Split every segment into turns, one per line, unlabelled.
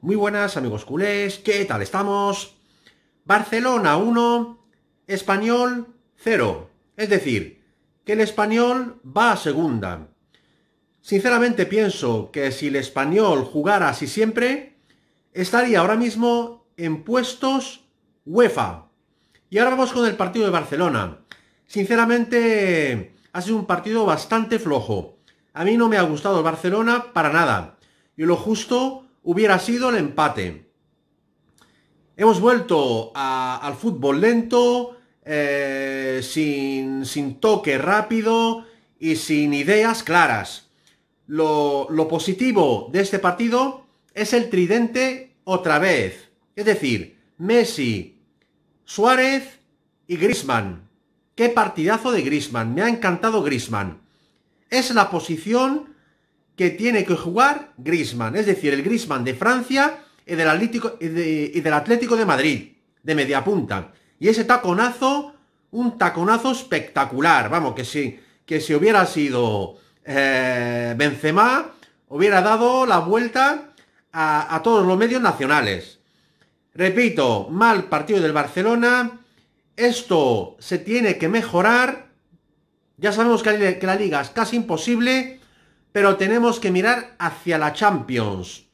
Muy buenas amigos culés, ¿qué tal estamos? Barcelona 1, Español 0. Es decir, que el Español va a segunda. Sinceramente pienso que si el Español jugara así siempre, estaría ahora mismo en puestos UEFA. Y ahora vamos con el partido de Barcelona. Sinceramente, ha sido un partido bastante flojo. A mí no me ha gustado el Barcelona para nada. Y lo justo hubiera sido el empate. Hemos vuelto al fútbol lento, eh, sin, toque rápido y sin ideas claras. Lo, lo positivo de este partido es el tridente otra vez. Es decir, Messi, Suárez y Grisman. Qué partidazo de Grisman. Me ha encantado Grisman. Es la posición que tiene que jugar Grisman, es decir, el Grisman de Francia y del, Atlético, de, Madrid, de media punta. Y ese taconazo, un taconazo espectacular, vamos, que si, que si hubiera sido eh, Benzema, hubiera dado la vuelta a todos los medios nacionales. Repito, mal partido del Barcelona, esto se tiene que mejorar, ya sabemos que la liga es casi imposible, pero tenemos que mirar hacia la Champions.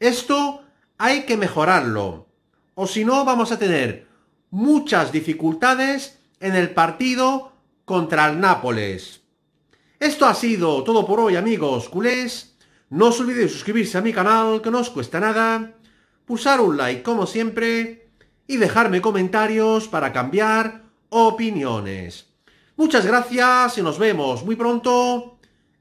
Esto hay que mejorarlo, o si no vamos a tener muchas dificultades en el partido contra el Nápoles. Esto ha sido todo por hoy amigos culés. No os olvidéis suscribirse a mi canal, que no os cuesta nada, pulsar un like como siempre y dejarme comentarios para cambiar opiniones. Muchas gracias y nos vemos muy pronto